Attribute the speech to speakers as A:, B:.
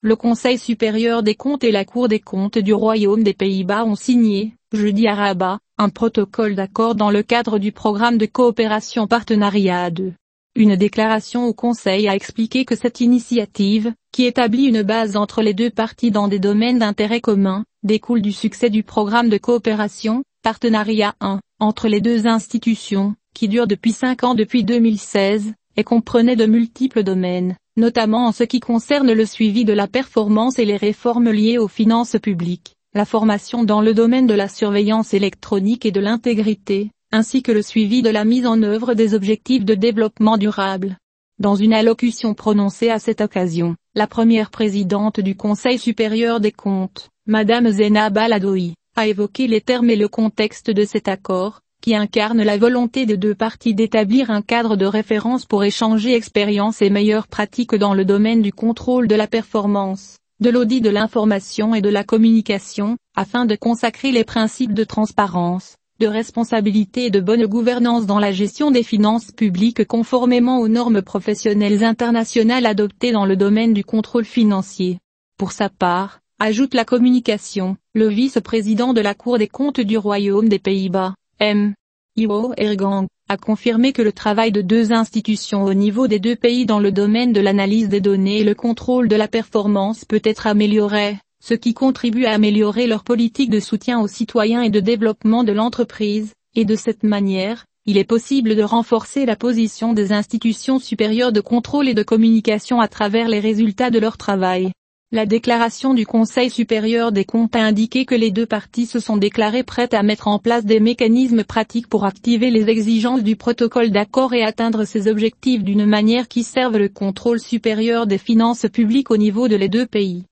A: Le Conseil supérieur des comptes et la Cour des comptes du Royaume des Pays-Bas ont signé, jeudi à Rabat, un protocole d'accord dans le cadre du programme de coopération partenariat 2. Une déclaration au Conseil a expliqué que cette initiative, qui établit une base entre les deux parties dans des domaines d'intérêt commun, découle du succès du programme de coopération, partenariat 1, entre les deux institutions, qui dure depuis cinq ans depuis 2016, et comprenait de multiples domaines, notamment en ce qui concerne le suivi de la performance et les réformes liées aux finances publiques, la formation dans le domaine de la surveillance électronique et de l'intégrité, ainsi que le suivi de la mise en œuvre des objectifs de développement durable. Dans une allocution prononcée à cette occasion, la première présidente du Conseil supérieur des comptes, Madame Zena Baladoui, a évoqué les termes et le contexte de cet accord, qui incarne la volonté des deux parties d'établir un cadre de référence pour échanger expériences et meilleures pratiques dans le domaine du contrôle de la performance, de l'audit de l'information et de la communication, afin de consacrer les principes de transparence, de responsabilité et de bonne gouvernance dans la gestion des finances publiques conformément aux normes professionnelles internationales adoptées dans le domaine du contrôle financier. Pour sa part, ajoute la communication, le vice-président de la Cour des comptes du Royaume des Pays-Bas, M. Iwo Ergang, a confirmé que le travail de deux institutions au niveau des deux pays dans le domaine de l'analyse des données et le contrôle de la performance peut être amélioré, ce qui contribue à améliorer leur politique de soutien aux citoyens et de développement de l'entreprise, et de cette manière, il est possible de renforcer la position des institutions supérieures de contrôle et de communication à travers les résultats de leur travail. La déclaration du Conseil supérieur des comptes a indiqué que les deux parties se sont déclarées prêtes à mettre en place des mécanismes pratiques pour activer les exigences du protocole d'accord et atteindre ses objectifs d'une manière qui serve le contrôle supérieur des finances publiques au niveau de les deux pays.